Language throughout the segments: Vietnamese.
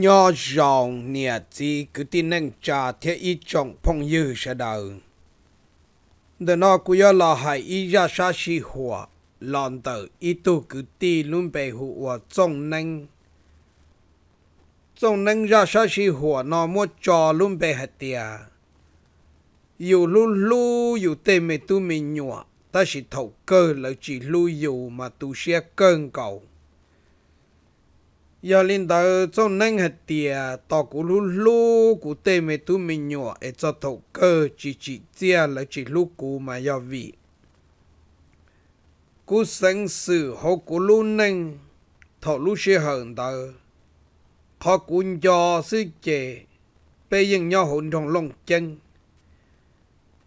nhỏ rộng nè chỉ cứ tin nâng trà thế ý trọng phong dư sẽ đầu đợt nó cũng do là hại ít ra sa si hòa lòn tờ ý tu cứ ti luôn bề hụ hòa trong nâng trong nâng ra sa si hòa nó mua trò luôn bề hạt tiề dù lu lu dù tê mê tu mình nhọ ta chỉ thấu cơ là chỉ lu dù mà tu sẽ cơn cầu giờ lên đầu cho nên hạt tiền tao cú lú lú cú tê mẹ tu mình nhỏ để cho thầu cơ chỉ chỉ chia là chỉ lú cú mà giờ vị cú sinh sự hậu cú lú nên thọ lú sẽ hận đầu họ cú cho sư chè bây giờ nhau hồn trong lòng chân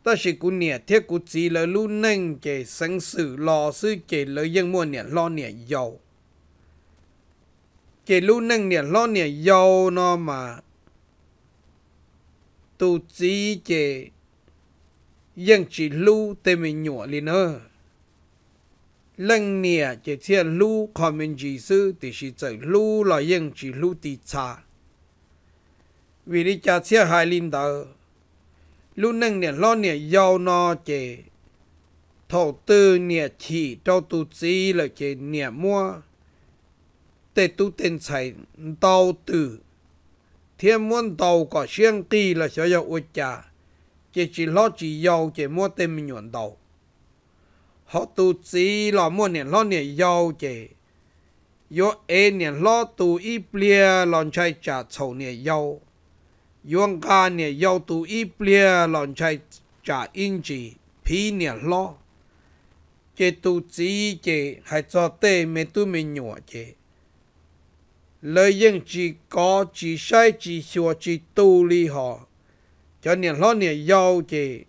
ta chỉ cú nè thiết cú chỉ là lú nên chè sinh sự lo sư chè lợi dân mua nè lo nè giàu cái lúc nâng nè lo nè yêu nó mà tu chỉ cái yên chỉ lu tê mình nhọ lên nữa lần nè chỉ chia lu còn mình chỉ sư thì chỉ chạy lu là yên chỉ lu thì cha vì đi cha chia hai linh đạo lu nâng nè lo nè yêu nó chỉ thầu tư nè chỉ cho tu chỉ là chỉ nè mua tế tu tên chạy đào tử thiên muốn đào có xuyên kỳ là sở dọc ổ cha, chỉ chỉ lo chỉ giàu chỉ mua tên mình nhuận đào họ tu chỉ là mua niệm lo niệm giàu chỉ yo e nền lo tu y plia lon chạy trả sầu niệm giàu yuan ca niệm giàu tu y plia lon chạy trả in chỉ phi niệm lo chỉ tu chỉ chỉ hay cho tên mình tu mình nhuận chỉ lời dân chỉ có chỉ sai chỉ sửa chỉ tu li họ cho nên họ nè giàu chỉ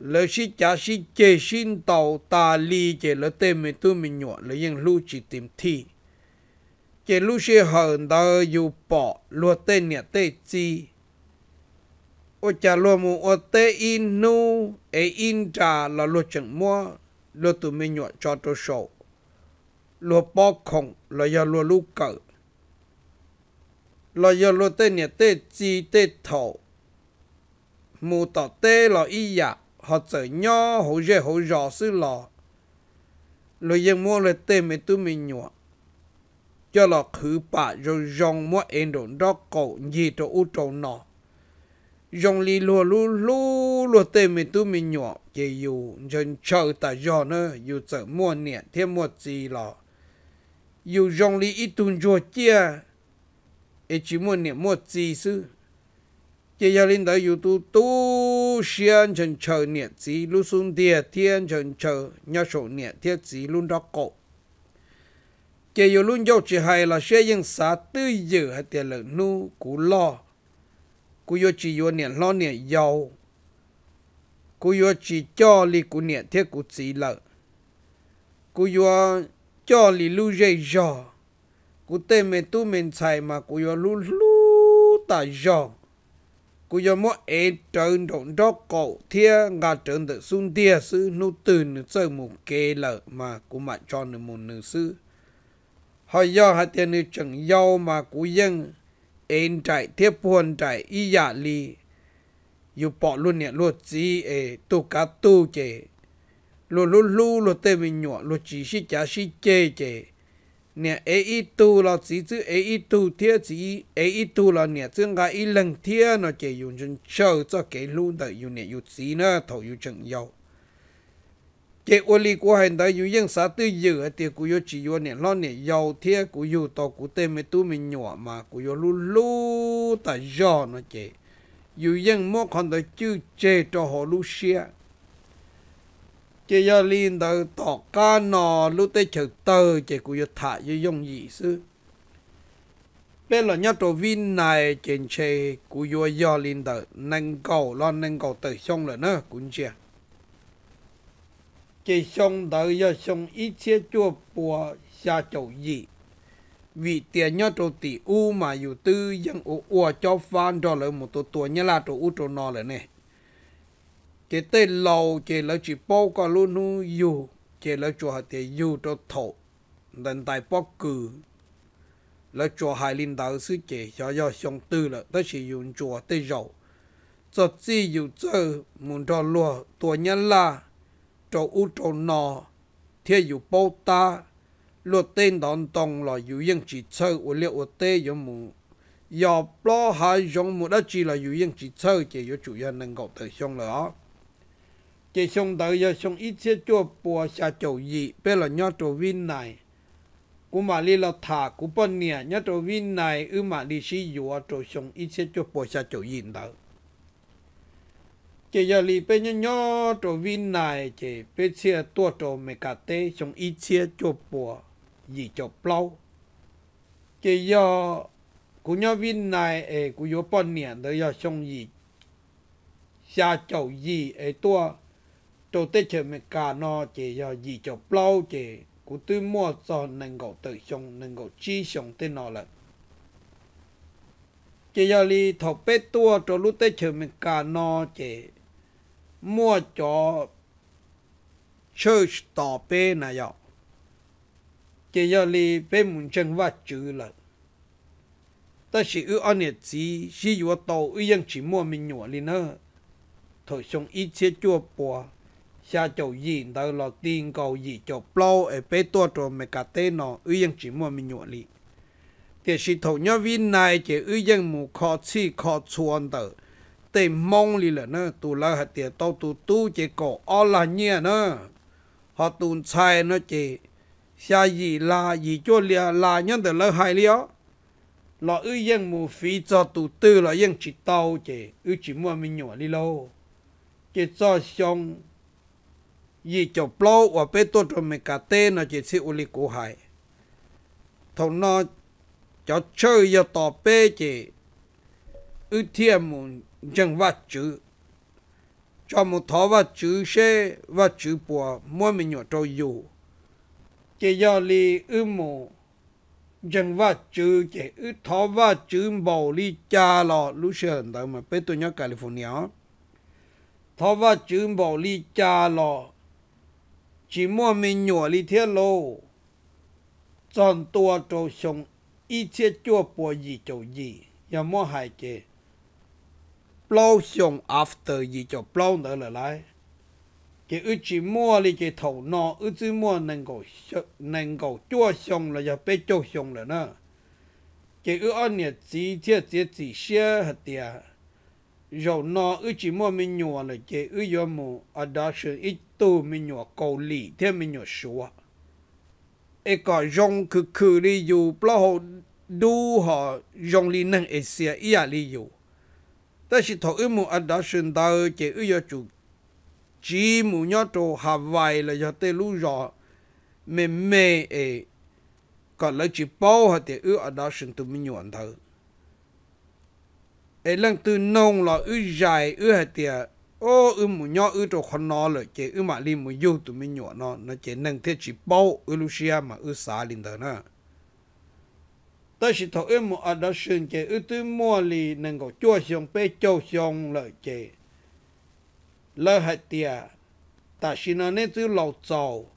lời sĩ cha sĩ chế xin tàu ta li chế lời tên mình tu mình nhọ lời dân lưu chỉ tìm thi chế lưu sĩ hận đờ dù bỏ lùa tên nè tê chi ô cha lùa mù ô tê in nu e in trà là lùa chẳng mua lùa tụi mình nhọ cho tôi sổ lùa bỏ khổng là do lùa lũ cỡ lo yo lo te ne te chi te thổ mu tỏ te lo y ya họ chở nho hổ dễ hổ rõ sư lo lo yên mua lo te me tu me nhua cho lo khứ bà rồi dòng mua en đồn đó cổ gì cho u trâu nọ dòng li lùa lù lù lùa tê mì tu mì nhỏ chê yu dân chờ ta dò nơ yu chở mua nẹ thêm mua gì lo, yu dòng li ít tuần chùa chia 一起莫念莫知识，接下领导有都都先成求念字，路送爹天成求，要手念爹字路到狗。接有路有只系啦，先用啥对有还得了努古老，古有只有念老念要，古有只叫哩古念爹古字了，古有叫哩路热热。cú tê mẹ tu mẹ chạy mà cú yo lu lu ta yo cú yo mo e trơn động đó cậu thia ngà trơn tự xung tia sư nu từ nữ chơi mù kê lợ mà cú mà cho nữ mù nữ sư hỏi yo hạt tiền nữ chẳng yo mà cú dân en chạy tiếp buồn chạy y dạ li yu bỏ luôn nè luôn gì e tu cá tu chè luôn luôn lu luôn tê mình nhọ luôn chỉ xí chả xí chê chè nè ấy ít tu lo chỉ chữ ấy ít tu thiết chỉ ấy ít tu lo nè chúng ta ít lần thiết nó chỉ dùng chân chờ cho cái luôn đời dùng nè dùng chỉ nữa thầu dùng chân dầu cái ô li của hành đó dùng dân sao tư dự thì cũng dùng chỉ dùng nè lo nè dầu thiết cũng dùng to cũng tên mấy tu mình nhỏ mà cũng dùng lu lu ta dò nó chỉ dùng dân mua còn đó chưa chế cho họ lu xe chỉ do liên tự tỏ ca nò lúc tê chữ tờ chỉ cũng do thả do dùng gì sư bên là nhớ trò vin này trên xe cũng do do liên tự nâng cầu lo nâng cầu tự xong rồi nữa cũng chưa chỉ xong tự do xong ít xe chua bùa xa chậu gì vì tiền nhớ trò tỷ u mà yếu tư dân ủa cho phan cho lợi một tổ tuổi nhớ là trò u trò nò rồi này chỉ tê lâu chỉ là chỉ bao cả luôn nu yêu chỉ là cho hạt tiền yêu cho thổ đàn tại bao cử là cho hai linh đạo sư chỉ cho cho xong tư là tất chỉ dùng cho tê dầu cho chỉ yêu cho muốn cho lo tuổi nhân là cho u cho nọ thế yêu bao ta lo tên đồng đồng là yêu yên chỉ chơi u liệu u tê yêu mù giờ bao hai dùng một đất chỉ là yêu yên chỉ chơi chỉ yêu chủ nhân năng cầu tới xong rồi đó chỉ xong tới giờ xong ít sẽ cho bùa xa chỗ gì bây là nhớ chỗ vin này cú mà lì là thả cú bên nè nhớ chỗ vin này ư mà lì xí dùa chỗ xong ít sẽ cho bùa xa chỗ gì đó chỉ giờ lì bây nhớ nhớ chỗ vin này chỉ bây xe tua chỗ mẹ cả tê xong ít sẽ cho bùa gì chỗ plau chỉ giờ cú nhớ vin này ê cú vô bên nè tới giờ xong gì xa chỗ gì ê tua tôi tết chơi mẹ cá nó chỉ do gì cho bao chỉ cụ tôi mua cho nên gạo tự xong nên gạo chi xong tên nó là chỉ do li thọc bé tua cho lúc tết chơi mẹ cá nó chỉ mua cho church tỏ bé này vậy chỉ do li bé muốn chân vắt chữ là ta chỉ ư ăn nhiệt gì chỉ vừa tàu ư dân chỉ mua mình nhỏ li nữa thôi xong ít chế chua bò 下就引到了天狗而就包而被多着没个对呢，有人只么没努力。但是头鸟为奈就有人没靠吃靠穿的，对梦里了呢，都了还得到都都这个阿拉年呢，他都猜呢这下一拉一脚了拉人的了害了。lo ư yên mù phí cho tù tư lo yên chỉ tàu chế ư chỉ mua mình nhỏ đi lâu chế cho xong yi cho plo wa pe to tro me ka te na che si uli ku hai thong no cho chơ yo to pe che ư thia mu jeng wa chu cho mu tho wa chu she wa chu po mo mi nyo to yu che yo li ư mu jeng wa chu che ư tho wa chu bo li cha lo lu she ndang ma pe to nyo california tho wa chu bo li cha lo chỉ mua mình nhỏ đi thế lô chọn tua cho xong, ít chế chua bò gì cho gì giờ mua hai chế blow xong after gì cho blow nữa là lại cái ư chỉ mua đi cái thầu nọ ư chỉ mua nâng cầu nâng cầu chua sống là giờ bé chua sống là nữa cái ư ăn nhật gì chế chế gì xe hạt tiền dầu nó ư chỉ mua mình nhỏ là chế ư giờ mù ở đó sự ít tu mình nhỏ cầu lì thế mình nhỏ sủa, ấy có dòng cứ cứ đi dù bao hộ đủ họ dòng lì năng ấy xia ý à lì dù ta chỉ thọ ư mù ở đó sự đào chế ư giờ chủ chỉ mù nhỏ trò hà vài là cho tê lú rõ mềm mềm ấy còn là chỉ bao họ thì ư ở đó sự tụi mình nhỏ thằng ai lần từ nông là ư dài ư hạt tiệt ô ư mù nhỏ ư trò con nó rồi chế ư mà li mù yêu tụi mình nhỏ nó nó chế nâng thiết chỉ bao ư Lucia mà ư xá linh đó nè ta chỉ thọ ư mù ở đó sườn chế ư tư mua li nâng có chua xong bê châu xong rồi chế lơ hạt tiệt ta chỉ nó nên tư lầu trầu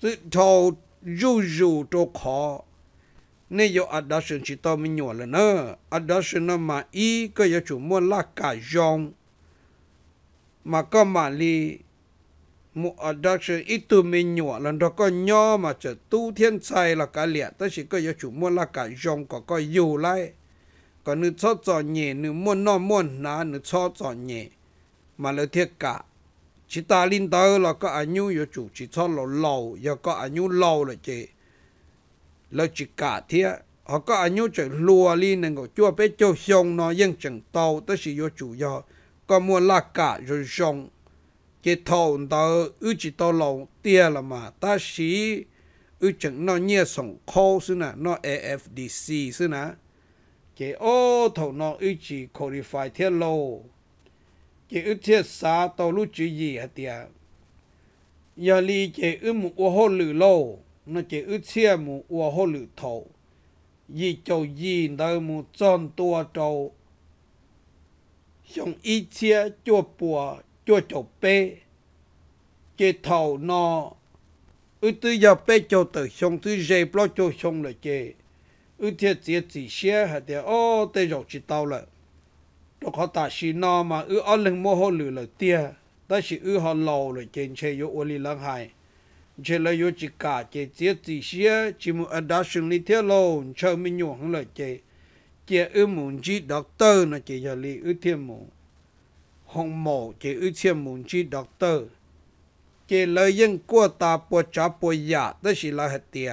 tư trầu dù dù trò khó nên yo adoption chỉ to mình nhỏ là nữa adoption nó mà ý có yo chủ mua là cả dòng mà có mà li mu adoption ít tu mình nhỏ là đó có nhỏ mà chỉ tu thiên sai là cả liệt tới chỉ có yo chủ mua là cả dòng có có yêu lại có nữ cho cho nhẹ nữ mua nó mua ná nữ cho cho nhẹ mà là thiệt cả chỉ ta linh tơ là có anh nhu yo chủ chỉ cho lâu lâu yo có anh nhu lâu là chị lo chỉ cả thế họ có anh nhau chơi lùa li nên có chua bé chơi xong nó yên chẳng tàu tới sự vô chủ do có mua la cả rồi xong cái tàu đó ư chỉ tàu lòng tia là mà ta sĩ ư chẳng nó nhẹ sống khô xứ nè nó AFDC xứ nè chỉ ô tàu nó ư chỉ qualify thế lâu cái ư thiết xa tàu lúc chỉ gì hả tia giờ li cái ư một ô hô lử lâu nó chỉ ước xe mù ua hô lự thổ yi châu yi nơi mù tròn tua châu xong ý xe chua bùa chua châu bê chế thầu nó ước tư giờ bê châu tử xong tư dê bó châu xong là chế ước thiệt chế chỉ xe hả thế ô tê rộng chỉ tao là đó có ta xì nó mà ước ở lưng mô hô lự là tia ta xì ước họ lâu là trên xe yếu ô lì lăng hài chỉ là yêu chỉ cả chỉ tiếc chỉ xia chỉ muốn ở đó sinh lý thế lô cho mình nhổ hăng là chỉ, chỉ ở muốn chỉ doctor là chỉ giờ lý ở thiên mu hồng mộ chỉ ở thiên muốn chỉ doctor chỉ là yên qua ta bỏ cha bỏ ya đó chỉ là hết tiệt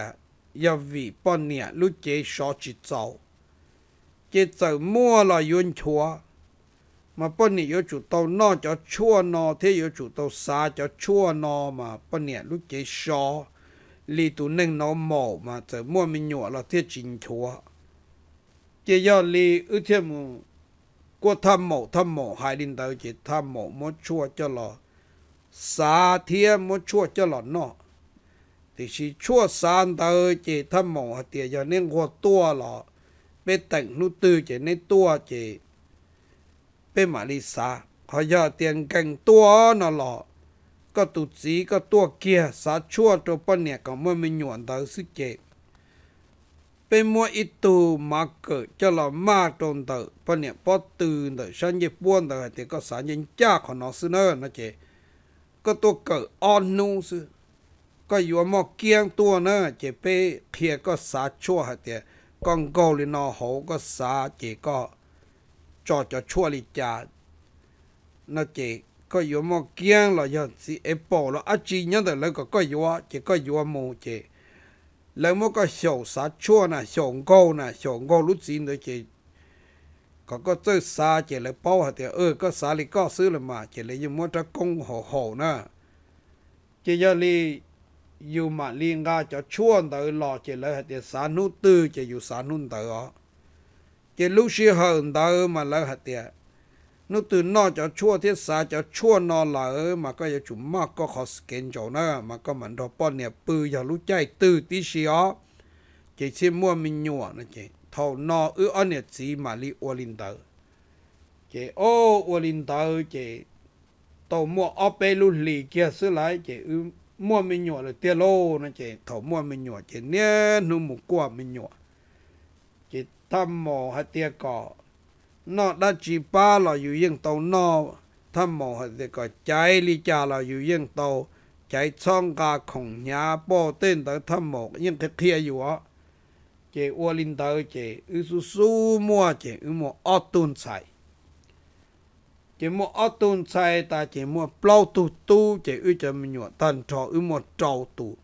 giờ vì bọn nè lúc chỉ so chỉ sau, chỉ giàu mua là yun chua มาป้นนี่ยจุเตานอจะชั่วนอเทยจุเตาสาจะชั่วนอมาป้นเนี่ยลูกเจชอ ลีตุนึ่งนอหมอมาจะมั่วมีหนวเราเทจินชัว เจยอลีอึเทมูก็ทำหมอทำหมอหายดินเตาเจทำหมอมดชั่วจะหลอสาเทียมดชั่วจะหลอนอ ที่ชีชั่วสานเตาเจทำหมอเตียยอเน่งหัวตัวหลอไปแต่งนุตือเจในตัวเจปม被玛丽莎，还เ点更多那了。กงตัวนหลอก็ตุสีก็ตัวเกียสาชั่วตัวปนเนี่ยก็ไม่มีหยวนตาสิเจ เป็นมัวอิตูมาเกิดจะหลอมาตรงเตอปนเนี่ยพอตื่นเตอฉันจะป้วนเตอแต่ก็สายยิงจ้าของนอสเนอร์นะเจก็ตัวเกิดอ่อนนุู่สิก็อยู่มอเกียงตัวเนอเจเปเพียก็สาชั่วเตะกองโกลินอโหก็สาเจก็ cho cho chua li cha nó chỉ có yếu mò kiêng là giờ chỉ ép bỏ là ăn chỉ nhớ được lấy có có yếu chỉ có yếu mù chỉ lấy mò có sầu sa chua nè sầu ngô nè sầu ngô lúc gì nữa chỉ có có chơi xa chỉ lấy bao hết thì ơ có xa thì có xứ là mà chỉ lấy dùng mò cho công hồ hồ nữa chỉ giờ li dù mà liên ga cho chua tới lo chỉ lấy hạt thì sa nút tư chỉ dù sa nút tới chỉ lúc xưa hơn đó mà lỡ hạt tiệt, nó từ nó cho chua thiết xa cho chua nó là mà có cho chúng mắc, có khó skin chỗ nữa mà có mình đó bọn nè bự cho lúc chạy từ tí xí ó chỉ xin mua mình nhua nó chỉ thâu nó ư ăn nè chỉ mà li ô linh tờ chỉ ô ô linh tờ chỉ tàu mua ô bê lu lì kia xứ lại chỉ ư mua mình nhua là tiền lô nó chỉ thâu mua mình nhua chỉ nè nó mua quả mình nhua thăm mộ hay tia cỏ nó đã chỉ ba là dù yên tàu nó thăm mộ hay tia cỏ cháy lý cha là dù yên tàu chạy chong cả khổng nhà bỏ tên tới thăm mộ nhưng cái kia dù á chị ua linh tới chế ư su su mua chế ư mua ở tuôn xài chế mua ở tuôn xài ta chế mua plau tu tu chế ư chị mình nhuận tần trò ư mua trâu tu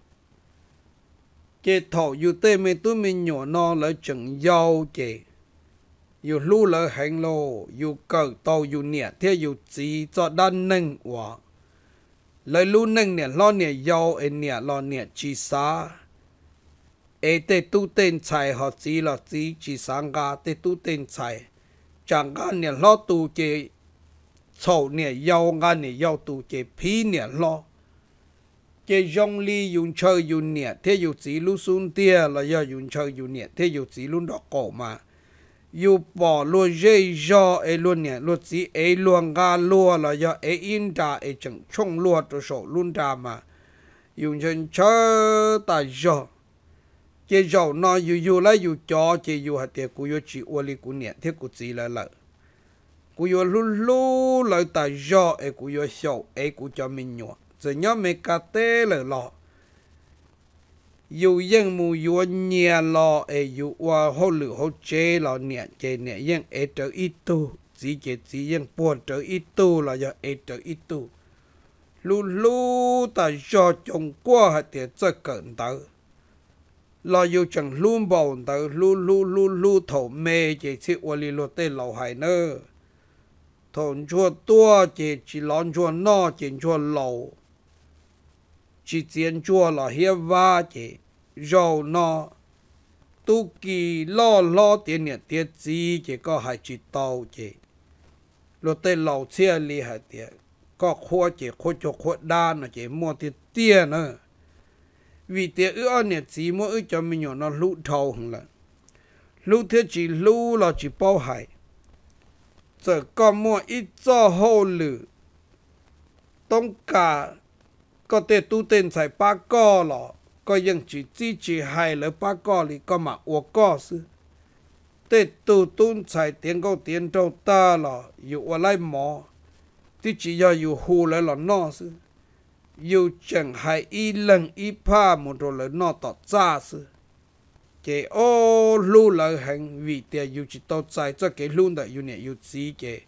จกทอยู่เตไม่ตัวม่หนวนอนเลยจังยาวเกอยู่ลู่เลยแหงโลอยู่เกิดโตอยู่เนี่ยเที่ยอยู่จีจอดันหนึ่งวะเลยลู่หนึ่งเนี่ยล้อเนี่ยยาวเอเนี่ยล้อเนี่ยจีสาเอเตตู้เต็นใจหอจีหลอจีจีสังกาเตตู้เต็นใจจังกาเนี่ยล้อตูเกโฉเนี่ยยาวกันเนี่ยยาวตูเกพีเนี่ยล้อ cái dòng li dùng chơi dùng nè thế dù chỉ luôn xuống tia là do dùng chơi dùng nè thế dù chỉ luôn đó cổ mà dù bỏ luôn dây do ấy luôn nè luôn chỉ ấy luôn ga luôn là do ấy in ra ấy chẳng chung luôn cho số luôn ra mà dùng chân chơi ta do cái dầu nó dù dù lại dù cho chỉ dù hạt tiền của dù chỉ uali của nè thế của chỉ là lợi của dù lú lú lợi ta do ấy của dù sầu ấy của cho mình nhọ rồi nhớ mẹ cà tê lở lọ dù dân mù dù nhà lọ e dù qua hô lử hô chê lọ nhẹ chê nhẹ dân e trở ít tu chỉ chế chỉ dân buồn trở ít tu là do e trở ít tu lú lú ta do chồng qua hạt tiền cho cẩn tớ lo yêu chẳng luôn bầu tớ lú lú lú lú thổ mê chế chỉ qua li lô tê lầu hải nơ thổn chua tua chế chỉ lón chua no chế chua lầu chỉ tiền chùa là hiệp va chỉ giàu nó tu kỳ lo lo tiền nhà tiền gì chỉ có hai chỉ tàu chỉ rồi tới lầu xe li hai tiền có khua chỉ khua cho khua đa nó chỉ mua tiền tiền nữa vì tiền ư anh nhà chỉ mua ư cho mình nhỏ nó lũ thầu hằng là lũ thế chỉ lũ là chỉ bao hải giờ có mua ít cho hậu lử tông cả có thể tu tên sai ba cô lo, có những chỉ chỉ chỉ hai lỡ ba cô lì có mà ua co sư tê tu tuôn sai tiếng câu tiếng trâu ta lọ dù ua lai mò tí chỉ do dù hù lại lọ no sư dù chẳng hai y lần y pa một rồi lỡ no tọt ra sư cái ô lu lỡ hành vì tiền dù chỉ tọt sai cho cái luôn đại dù nè dù gì chế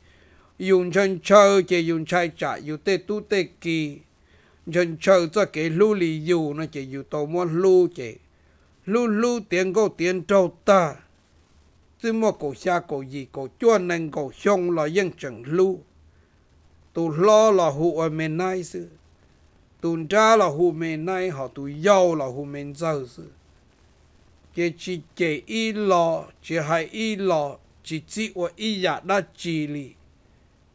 dùng chân chơi cái dùng chai trả dù tê tu tê kỳ dân chờ cho cái lưu lì dù nó chỉ dù tàu mua lưu chỉ lưu lưu tiền có tiền trâu ta chứ mua cổ xa cổ gì cổ chua nên cổ xong là dân chẳng lưu tu lo là hụ ở miền này sư tu ra là hụ miền nay họ tu yêu là hụ miền giàu sư chỉ chỉ chỉ y lo chỉ hay y lo chỉ chỉ và y giả đã chỉ lý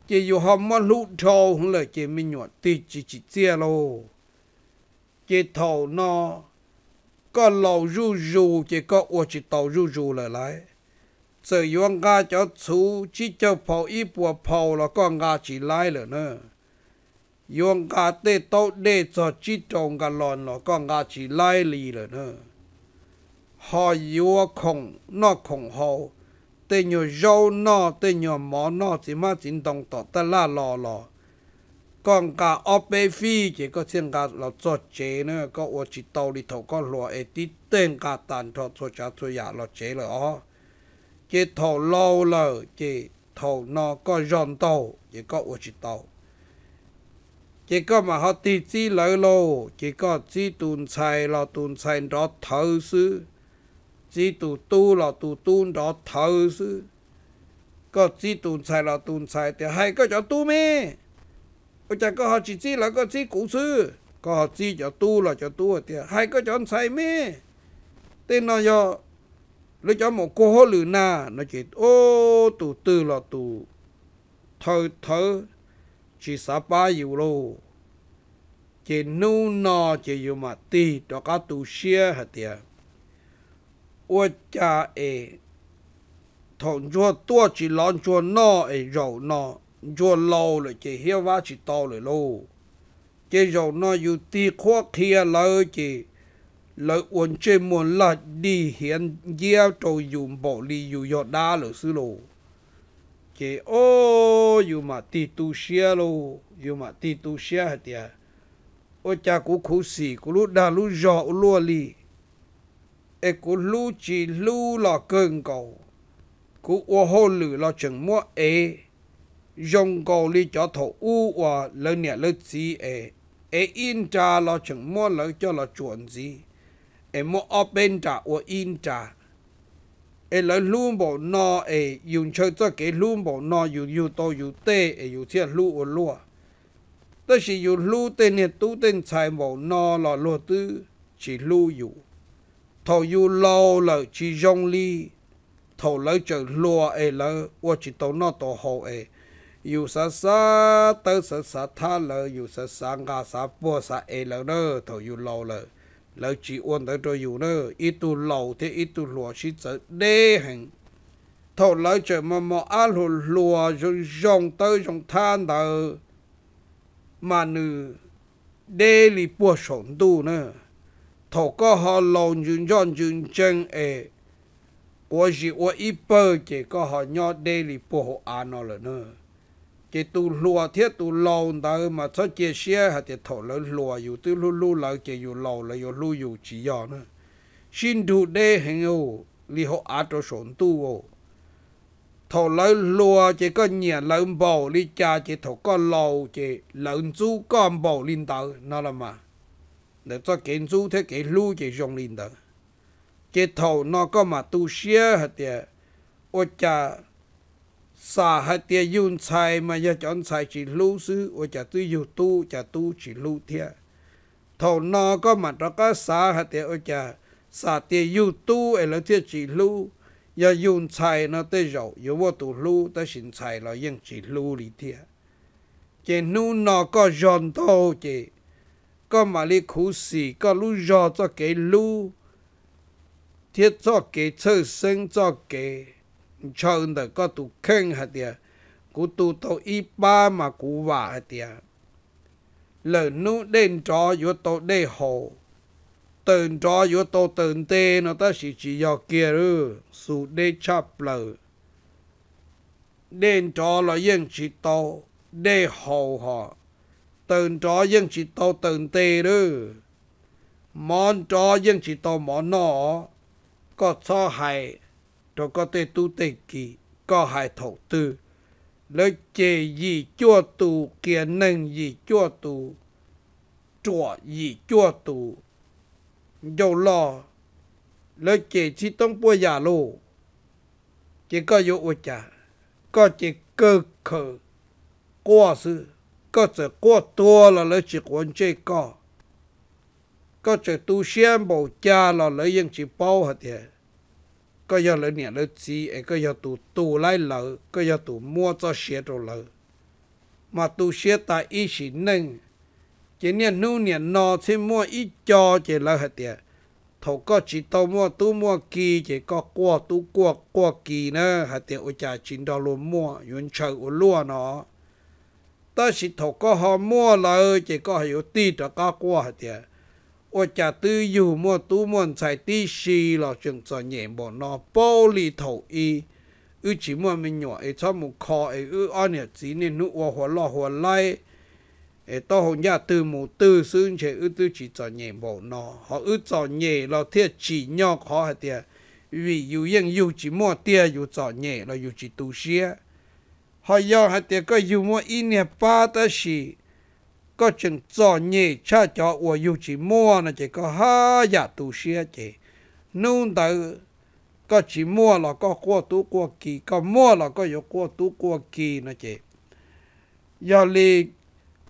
chỉ dù họ mà lũ trâu không lời chỉ mình nhọt thì chỉ chỉ chia lô chỉ thầu nó có lầu ru ru chỉ có ô chỉ tàu ru ru lại lại sự yuan ga cho chú chỉ cho phò ít bùa phò là con ga chỉ lại rồi nữa yuan ga tê tàu để cho chỉ trồng ga lòn là con ga chỉ lại lì rồi nữa họ yuan khổng nó khổng hậu tê nhờ dâu nọ tê nhờ mỏ nọ chỉ mà chính đồng tỏ ta la lò lò còn cả ở bê phi chỉ có xem cả là cho chế nữa có ở chỉ tàu đi thầu có lúa ấy tí tên cả tàn thọ cho cha cho nhà là chế là ó chỉ thầu lò là chỉ thầu nọ có giòn tàu chỉ có ở chỉ tàu chỉ có mà họ tí chi lợi lô chỉ có chỉ tuần xài là tuần xài đó thầu sư chỉ tu tu là tu tu đó thờ sư có chỉ tu sai là tu sai thì hay có cho tu mi, bây giờ có họ chỉ chỉ là có chỉ cụ sư có họ chỉ cho tu là cho tu thì hay có cho sai mi, tên nó do lấy cho một cô hồ lử na nó chỉ ô tu tu là tu thờ thờ chỉ sa ba yêu lô chỉ nu nò chỉ yêu mà ti đó cả tu xia hạt tiệt 我家诶，同做多只两做脑诶肉脑，做老了就晓挖起刀来咯。这肉脑有地阔开了就，来完全没了地现要做用暴力有药打了是咯。这哦，有嘛地都些咯，有嘛地都些的，我家古苦死，古路大路绕路哩。e cú lu chỉ lu là cơn cầu cú ô hô lử là chừng mua e dùng cầu li cho thổ u và lỡ nhẹ lỡ gì e e in trà là chừng mua lỡ cho là chuẩn gì e mua ở bên trà và in trà e lỡ lu bộ no e dùng chơi cho cái lu bộ no dùng dùng to dùng tê e dùng thiệt lu và lúa tức là dùng lu tên này tu tên xài bộ no là lúa tư chỉ lu dùng thầu yêu lâu lợ chỉ dông li thầu lỡ chờ lùa ấy lỡ và chỉ tàu nó tàu hồ ấy yêu sa sa tới sa sa tha lỡ yêu sa sa ngà sa bùa sa ấy lỡ đó thầu yêu lâu lỡ lỡ chỉ uốn tới rồi yêu nữa ít tu lâu thì ít tu lùa chỉ chờ đê hành thầu lỡ chờ mà mà ăn lùa lùa rồi dông tới dông than đó mà nữ đê lì bùa sổn tu nữa thổ có họ lồn dùn dọn dùn chân ê của gì của ý bơ chỉ có họ nhỏ đê lì bộ hộ à nó là nữa chỉ tu lùa thiết tu lồn tới mà cho chia xe hạt thì thổ lỡ lùa dù tu lù lù lỡ chỉ dù lầu là dù lù dù chỉ dọ nữa xin đủ đê hình ô lì hộ à cho sổn tu ô thổ lỡ lùa chỉ có nhẹ lỡ bầu lì cha chỉ thổ có lâu chỉ lỡ chú con bầu linh tới nó là mà để cho kiến du thế cái lưu cái dòng linh đó cái thầu nó có mà tu sửa hết tiệt ô cha xa hết tiệt yun sai mà giờ chọn sai chỉ lưu sư ô cha tu yêu tu cha tu chỉ lưu thiệt thầu nó có mà nó có xa hết tiệt ô cha xa tiệt yêu tu ấy là tiệt chỉ lưu giờ yun sai nó tới rồi yêu vô tu lưu tới xin sai là yên chỉ lưu lý thiệt cái nu nó có giòn thầu chỉ có mà li khổ sĩ có lu do cho cái lu thiết cho cái sơ sinh cho cái cho ông ta có tu khen hạt địa cú tu tổ y ba mà cú vả hạt địa lỡ nu đen cho yếu tổ đê hồ tên cho yếu tổ tên tê nó ta chỉ chỉ do kia rư su đê chập lỡ đen cho là yên chỉ tổ đê hồ họ tường cho dân chỉ tàu tường tê đư món cho dân chỉ tàu món nọ có cho hay cho có tê tu tê kỳ có hay thổ tư lấy chê gì chua tù kia nâng gì chua tù chua gì chua tù dầu lo lấy chê chỉ tông bùa giả lô chỉ có dụ ổ chả có chỉ cơ khờ qua sư ก็จะกัวตัวเราเลยจีกวนเจก็ก็จะตูเชียนบ่จาเราเลยยังจีเป้าหัดเดียก็ยาเลยเนี่ยเลยจีไอ้ก็ยาตูตูไล่เราก็ยาตูมั่วจะเสียตัวเรามาตูเชียตาอีสิหนึ่งจีเนี่ยนู่นเนี่ยนอที่มั่วอีจอจีเราหัดเดีย头个只到么都么记，这个过都过过记呢，还得我家见到了么，原车我乱了。ta chỉ thọ có họ mua là chỉ có hiểu ti cho cá qua thì ở cha tư dù mua tu mua xài ti xì là chúng cho nhẹ bỏ nó bao lì thầu y ư chỉ mua mình nhỏ ấy cho một kho ấy ư ăn nhật chỉ nên nụ hoa hoa lo hoa lai ấy to hồn nhà từ mù từ xương chế ư tư chỉ cho nhẹ bỏ nó họ ư cho nhẹ là thiệt chỉ nhỏ khó hết tiệt vì dù yên dù chỉ mua tiệt dù cho nhẹ là dù chỉ tu xia họ do hai tiệc có dù mua in nè ba ta xì có chừng cho nhẹ cha cho của dù chỉ mua nè chỉ có ha giả tu xe chỉ nung tự có chỉ mua là có qua tu qua kỳ có mua là có yêu qua tu qua kỳ là chỉ do li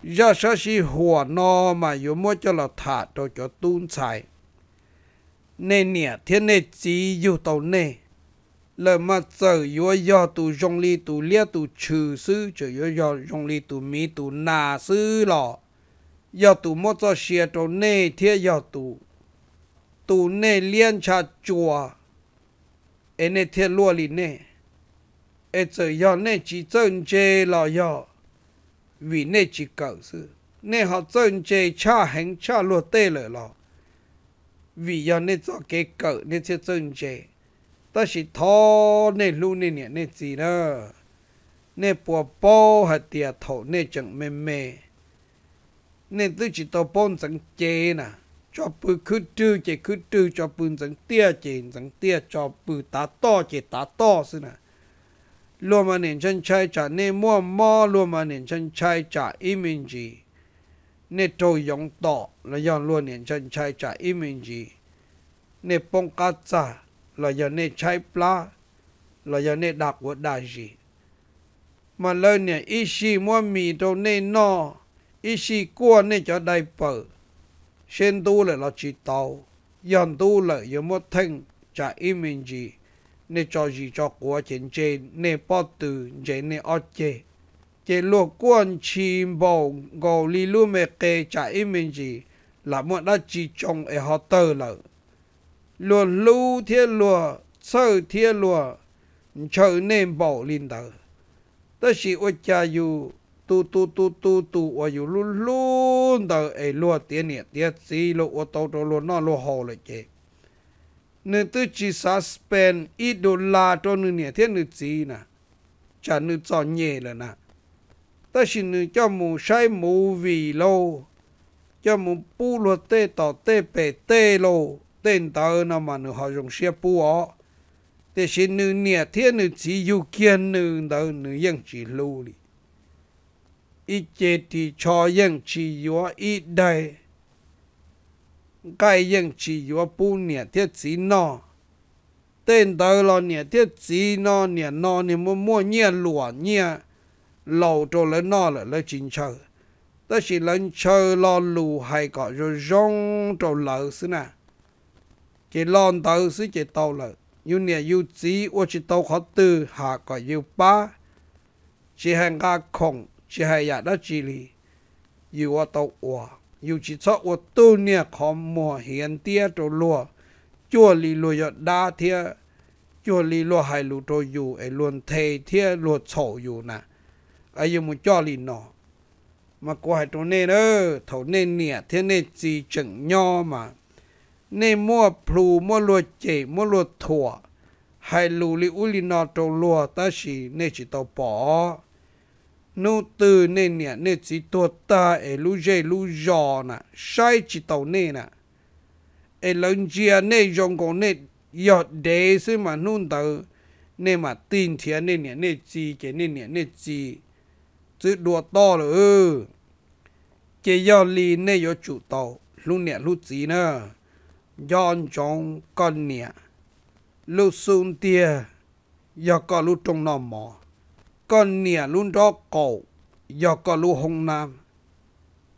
do sao xì hùa nó mà yêu mua cho là thả cho cho tuôn xài nên nè thiên nè chỉ yêu tàu nè là mà sợ yo yo tu rong li tu lia tu trừ sư chữ yo yo rong li tu mi tu na sư lọ yo tu mo cho xia trâu nê thiết yo tu tu nê liên cha chùa ê e nê thiết lua li nê ê e sợ yo nê chỉ chân chê lọ yo vì nê chỉ cầu sư nê họ chân chê cha hành cha lua tê lợ lọ vì yo nê cho cái cỡ nê thiết chân chê ตชิทอเนลูเนี่เนี่ยเนจีเนอเนปัวปอหัดเตียทอเนจังเมเมเนตุจิตปนสังเจนะจอปืคือตื้อเจคือตื้อจอปืนสังเตี้ยเจนสังเตี้ยจอปืตาต้อเจตาต้อสินะรวมมาเนี่ยฉันใช้จากเนมั่วมอรวมมาเนี่ยฉันใช้จากอิมินจีเนโตยองต่อและย้อนรวมเนี่ยฉันใช้จากอิมินจีเนปงกัจจา là giờ này chai pla là giờ này đạp của đại gì mà lên này ít gì mua mì đâu nè no ít gì cua nè cho đại bờ sen tu là là chỉ tàu dọn tu là giờ mua thanh trả im mình gì nè cho gì cho của trên trên nè bỏ từ trên nè ở trên chế luộc quan chi bầu gò lì lu mẹ kê trả im mình gì là muốn đã chỉ trong ở họ tơ lợi lùa lưu thiên lùa sơ thiên lùa trở nên bảo linh đạo Đó chỉ ở cha yêu tu tu tu tu tu ở yêu luôn luôn đạo ấy lùa tiền nè tiền gì lùa ở tàu tàu lùa nó lùa hồ lại chứ nên tôi chỉ sa spend ít đô la cho nên nè thiên nữ gì nè chả nữ cho nhẹ là nè ta chỉ nữ cho mù sai mù vì lâu cho mù pu lùa tê tỏ tê bể tê lâu tên tao nó mà nó họ dùng xe búa thế xin nữ nè thế nữ chỉ yêu kiên nữ tao nữ yên chỉ lưu đi ít chế thì cho yên chỉ yếu ít đây cái yên chỉ yếu bù nè thế chỉ nó tên tao lo nè thế chỉ nó nè nó nè mua mua nhẹ lụa nhẹ lâu cho lấy nó là lấy chính chờ ta chỉ lên chờ lo lù hay có rồi rong cho lỡ xí nào chỉ lon tàu xí chỉ tàu lợ yêu nè yêu chỉ ô chỉ tàu khó tư hạ có yêu ba chỉ hai ga khổng chỉ hai nhà đất chỉ lì, yêu ô tàu ô yêu chỉ cho ô tu nè khó mua hiện tia trâu lùa chua lì lùa yọ đa thia chua li lùa hai lù trâu dù ai luôn thề thia lùa sổ dù nè ai yêu muốn cho li nọ mà cô hãy trâu nè đó thầu nè nè thiên nè gì chẳng nhau mà nên mua plu mua lúa chè mua lúa thua hay lù u li nọ trâu lúa ta chỉ nên chỉ tàu bỏ nô từ nên nè nên chỉ tua ta ở e lú dê lú nè sai chỉ tàu nè e nè ở chia nè dòng cổ nè yọt đế xí mà nôn tàu nè mà tin thiệt nè nè nè chỉ cái nè nè nè chỉ chữ to rồi ừ. cái yọt li nè yọt chủ tàu lúc nè lúc gì nữa yon chong con nia lu sun tia yo có lu trong nọ mò con nia luôn đó cổ yo có lu hong nam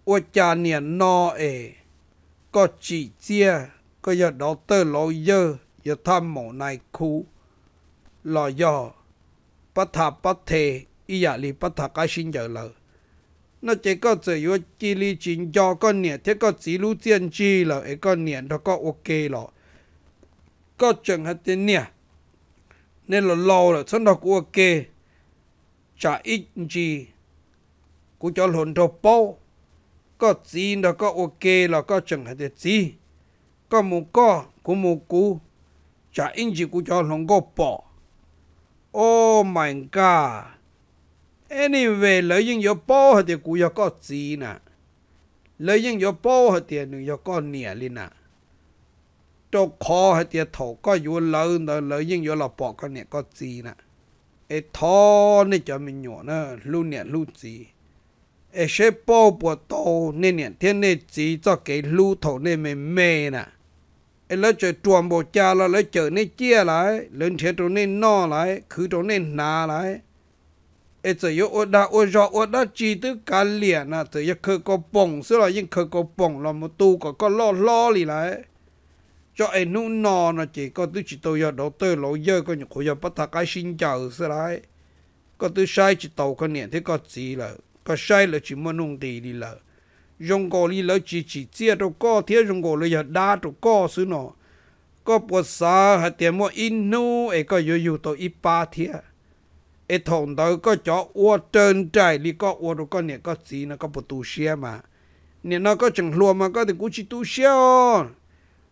ô cha nia no ê có chỉ chia có giờ đó tơ lo dơ giờ tham mộ nai khu lo do bắt tha bắt the ý dạ li bắt tha cái sinh giờ lời nó chỉ có chỉ yếu chỉ lý chính do con niệm thế có chỉ lưu tiên chi là ấy con niệm đó có ok rồi có chẳng hết thế niệm nên là lâu rồi chân đó cũng ok trả ít gì cũng cho hồn đồ bao có gì đó có ok là có chẳng hết thế gì có mù có cũng mù cú chả ít gì cũng cho hồn đồ bao oh my god anyway เลยยังยอป้อเดียกูยอก็จีน่ะเลยยังยอป้อเดียหนึ่งยอก็เหนี่ยลิน่ะจกคอเดียถกก็ยูเลยเลยยังยอหลับปอกก็เนี่ยก็จีน่ะไอ้ทอนี่จะมีหยอนะลูเนี่ยลูจีไอ้เชปอปวดโตเนี่ยเนี่ยเทียนเนี่ยจีจะเกลูถกเนี่ยไม่เมน่ะไอ้แล้วจะจวบโบจาแล้วแล้วเจอเนี่ยเจี๊ยไรเลื่องเทียตรงนี้นอไรคือตรงนี้นาไรเอจะยอดาอจอดาจีตึกาเลียนะจะยเคยก็ป่งซึ่งเรายิ่งเคยก็ป่งเรามาตูก็ก็ล่อล่อลีไร cho à? ai nu nò nó chỉ có tư chỉ tôi giờ đầu tư lỗ dơ có những khối giờ bắt thà cái xin chờ sẽ lại có tư sai chỉ tàu có niệm thế có gì là có sai là chỉ muốn nung tì đi là dùng cổ đi là chỉ chỉ chia đâu có thế dùng cổ là giờ đa đâu có xứ nó có bữa sa hay tiền mua in ấy có yêu yêu tàu ba thiệt ai thằng đó có cho ô trơn trải đi có ô rồi có nè có gì nó có bộ tu xe mà nè nó có chẳng lùa mà có thì cũng chỉ tu xe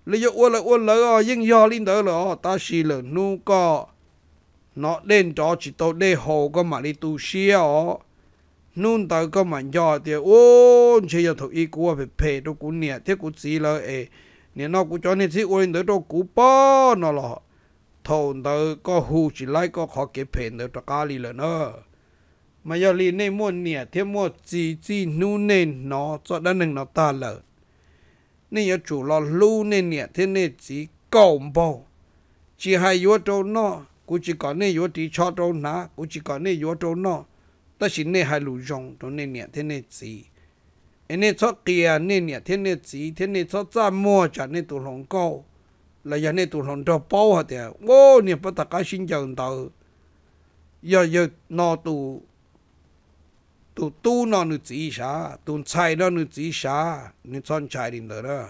lấy cho ô là ô lỡ nhưng do linh đó ta xì lỡ nu có nó đến cho chỉ tao để có mà đi tu xe nun tới có mà do thì ô chỉ giờ thôi của phải phê đâu cũng nè thế cũng gì lỡ ấy nè nó cũng cho nên chỉ ô linh đó đâu cũng bao nó ทนเตอก็หูจิไลก็ขอเก็บเพนเตอตะกาลีเลยเนอะมายาลีในมวนเนี่ยเทียมวดจีจีนูเนนนอจอดด้านหนึ่งนาตาเลยนี่ยจู่รอลู่เนเนี่ยเทียเนจีก่อมบ่จีให้ยัวโตนอกูจีก่อนเนี่ยยัวตีชอโตนากูจีก่อนเนี่ยยัวโตนอแต่ชินเนี่ยให้ลู่จงตรงเนี่ยเนี่ยเทียเนจีเอเนี่ยชอเกียเนี่ยเนี่ยเทียเนจีเทียเนชอจ้ามัวจากเนี่ยตัวหลงก้ là giờ này tụi hòn trò bao hả tiệt ô nè bắt ta cái sinh chờ tàu giờ giờ nó tụ tụ tu nó nữ chỉ sa tụ chạy nó nữ chỉ sa nữ son chạy đi nữa đó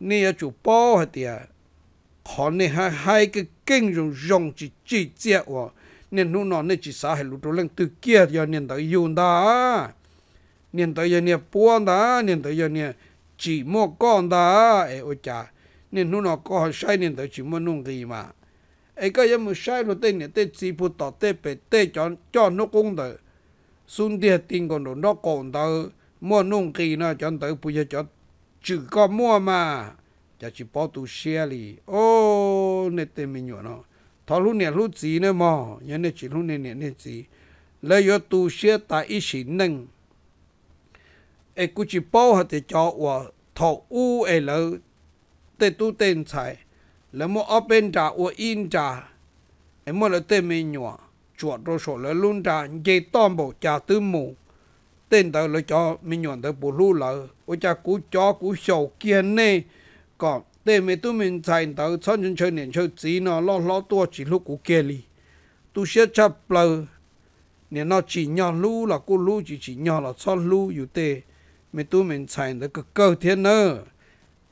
nè chủ bao hả tiệt còn nè hai hai cái kinh dùng dùng chỉ chỉ chết 喎 nên nó nó nè chỉ sa hay lụt lên từ kia giờ nên tới dùng đó nên tới giờ nè buồn đó nên tới giờ nè chỉ một con đó ấy ôi cha nên nu nó có sai nên tới chỉ muốn nung gì mà ấy cái em muốn sai luôn tên này tên chỉ phụ tọt tên bề tên cho cho nó cũng tới xuân địa tin còn nó còn tới mua nung gì nó cho tới bây giờ cho chỉ có mua mà cho chỉ bỏ tu xe đi ô nên tên mình nhọ nó thọ lúc này lúc gì nữa mà nhớ nên chỉ lúc này này nên lấy yo tu xe ít xí nâng ấy cũng chỉ bỏ hết cho và thọ u ấy te tu ten chai le mo bên ta o in ta e mo le te me nyua chuột rồi sổ le luôn ta dây tom bộ cha tư mù tên tờ lời cho mình nhọn tờ bù lu lợ ô cha cú chó cú sầu kia nè còn tên mẹ tôi mình chạy tờ sân chân chơi nền chơi chỉ nó lo lo tua chỉ lúc cú kia li tu sẽ chấp lờ nền nó chỉ nhỏ lu là cú lu chỉ chỉ nhỏ là sân lu dù tê mẹ tôi mình chạy tờ cực cơ thiên nữa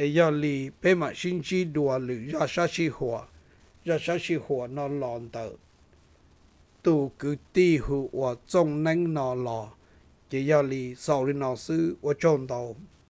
ấy giờ lì bé mà xin chi đùa lử ra sa chi hòa ra sa chi hòa nó lòn tờ tu cứ ti hụ hòa trông nánh nó lò chỉ giờ lì sau lì nó sư hòa trông tàu